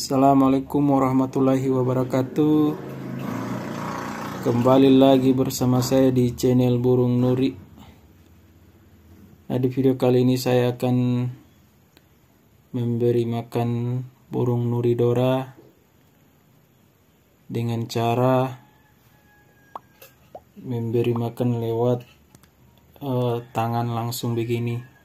Assalamualaikum warahmatullahi wabarakatuh Kembali lagi bersama saya di channel Burung Nuri Nah di video kali ini saya akan Memberi makan burung Nuri Dora Dengan cara Memberi makan lewat uh, Tangan langsung begini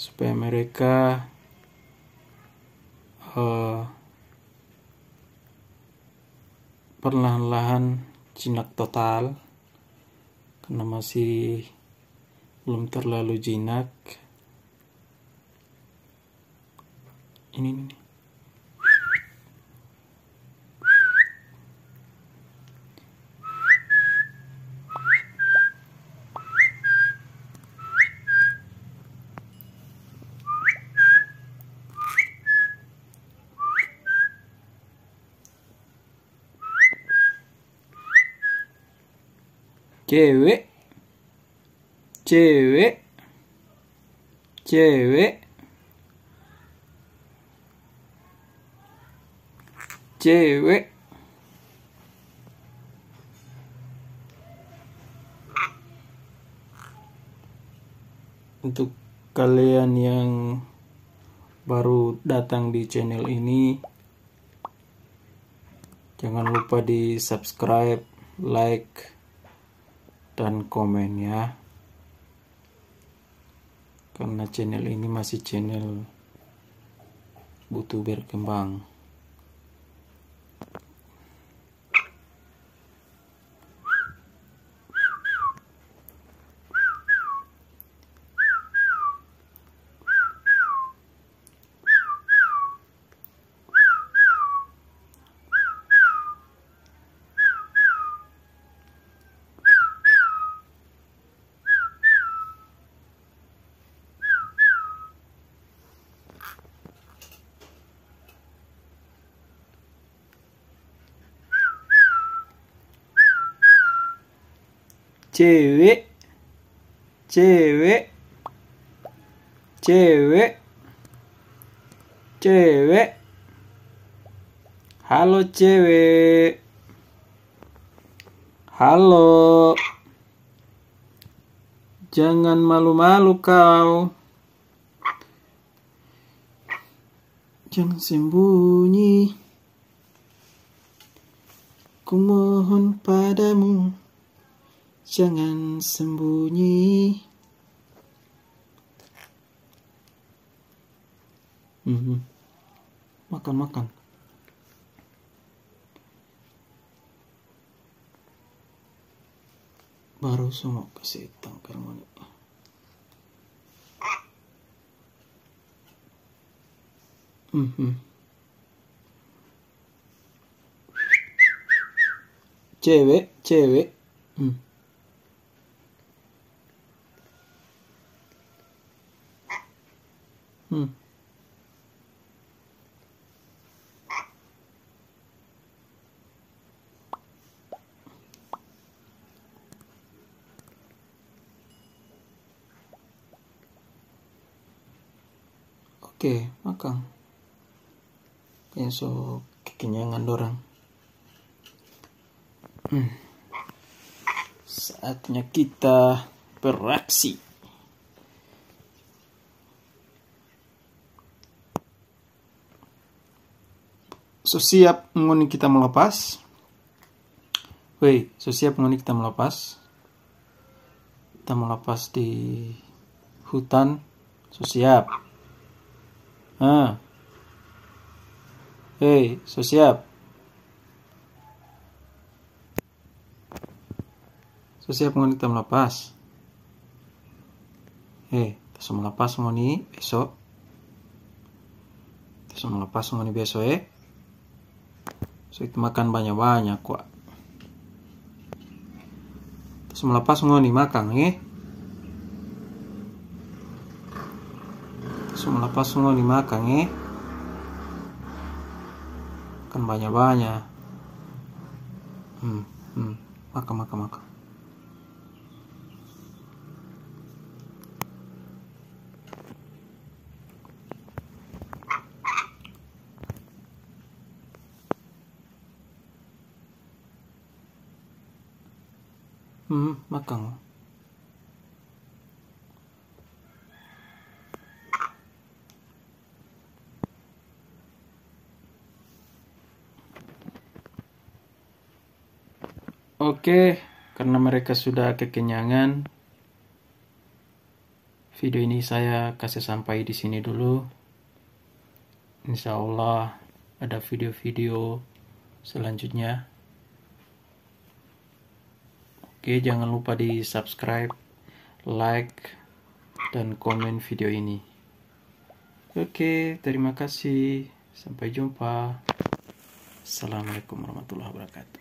supaya mereka uh, perlahan-lahan jinak total karena masih belum terlalu jinak ini nih cewek cewek cewek cewek untuk kalian yang baru datang di channel ini jangan lupa di subscribe like dan komen ya karena channel ini masih channel butuh berkembang cewek cewek cewek cewek halo cewek halo jangan malu-malu kau jangan sembunyi Kumohon padamu jangan sembunyi. Hmm, makan makan. Baru semua kasih tangkar mana. Hmm. Cewek, cewek. Hmm. Hmm. Oke, makan. Besok kikinya dorang. Hmm. Saatnya kita beraksi. siap penghuni kita melepas woi siap penghuni kita melepas kita melepas di hutan sosiap ah hei sosiap sosiap penghuni kita melepas hei kita semua lepas menguni besok kita semua lepas menguni besok eh so itu makan banyak-banyak kok terus melepas nih makan ya terus melepas nih makan ya kan banyak-banyak hmm, hmm. makan makan makan Hmm, makan. Oke, karena mereka sudah kekenyangan, video ini saya kasih sampai di sini dulu. Insya Allah ada video-video selanjutnya. Oke, jangan lupa di subscribe, like, dan komen video ini. Oke, terima kasih. Sampai jumpa. Assalamualaikum warahmatullahi wabarakatuh.